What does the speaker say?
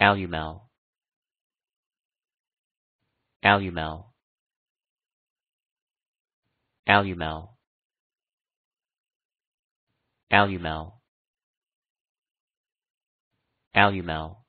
Alumel Alumel Alumel Alumel Alumel